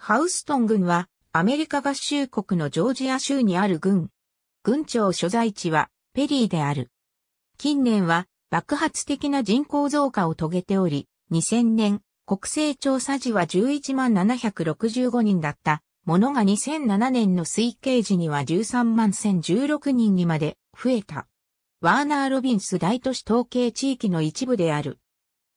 ハウストン郡は、アメリカ合衆国のジョージア州にある郡。郡庁所在地は、ペリーである。近年は、爆発的な人口増加を遂げており、2000年、国勢調査時は11万765人だったものが2007年の推計時には13万1016人にまで増えた。ワーナー・ロビンス大都市統計地域の一部である。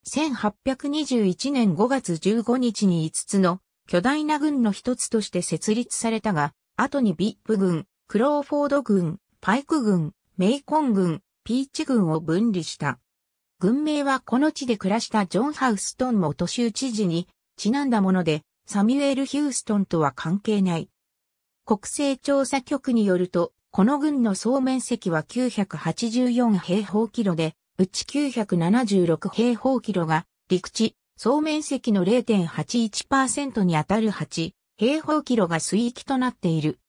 1821年5月15日に5つの巨大な軍の一つとして設立されたが、後にビップ軍、クローフォード軍、パイク軍、メイコン軍、ピーチ軍を分離した。軍名はこの地で暮らしたジョン・ハウストン元州知事にちなんだもので、サミュエル・ヒューストンとは関係ない。国勢調査局によると、この軍の総面積は984平方キロで、うち976平方キロが陸地、総面積の0.81%にあたる8平方キロが水域となっている。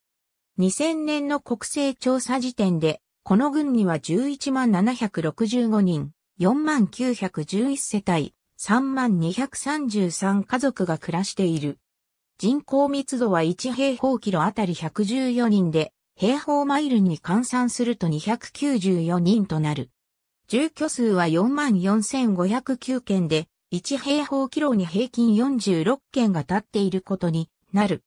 2000年の国勢調査時点で、この郡には11万765人、4万911世帯、3万233家族が暮らしている。人口密度は1平方キロあたり114人で、平方マイルに換算すると294人となる。住居数は44,509件で、1平方キロに平均46件が立っていることになる。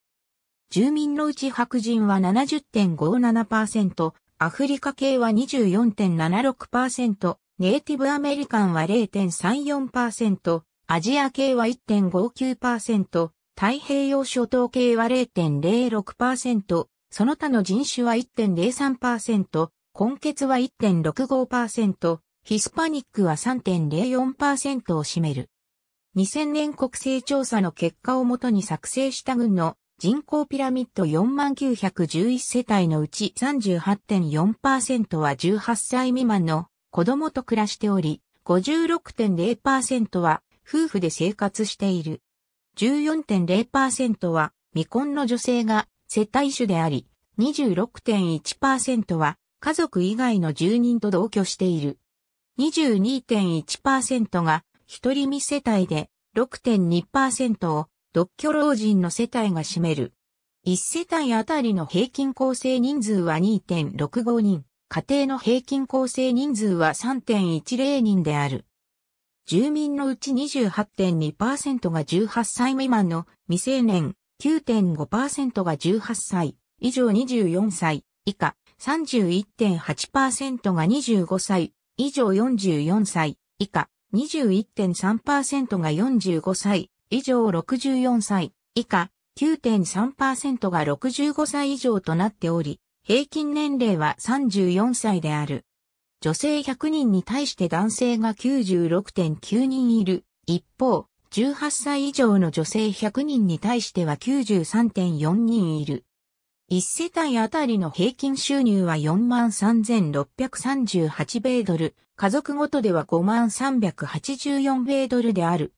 住民のうち白人は70.57%、アフリカ系は24.76%、ネイティブアメリカンは0.34%、アジア系は1.59%、太平洋諸島系は0.06%、その他の人種は1.03%、根血は1.65%、ヒスパニックは3.04%を占める。2000年国勢調査の結果をもとに作成した軍の人口ピラミッド4911世帯のうち38.4%は18歳未満の子供と暮らしており、56.0%は夫婦で生活している。14.0%は未婚の女性が世帯主であり、26.1%は家族以外の住人と同居している。22.1%が一人身世帯で6.2%を独居老人の世帯が占める。一世帯あたりの平均構成人数は2.65人、家庭の平均構成人数は3.10人である。住民のうち28.2%が18歳未満の未成年、9.5%が18歳以上24歳以下、31.8%が25歳以上44歳以下、21.3%が45歳以上64歳以下、9.3%が65歳以上となっており、平均年齢は34歳である。女性100人に対して男性が96.9人いる。一方、18歳以上の女性100人に対しては93.4人いる。1世帯あたりの平均収入は43,638米ドル、家族ごとでは5384米ドルである。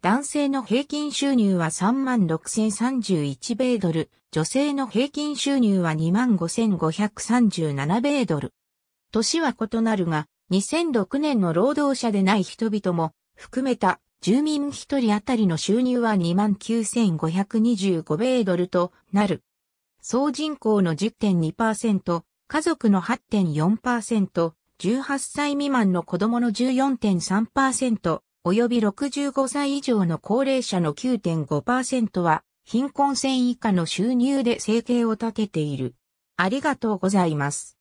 男性の平均収入は36,031米ドル、女性の平均収入は25,537米ドル。年は異なるが、2006年の労働者でない人々も含めた住民1人あたりの収入は29,525米ドルとなる。総人口の10.2%、家族の8.4%、18歳未満の子供の14.3%、及び65歳以上の高齢者の9.5%は、貧困線以下の収入で生計を立てている。ありがとうございます。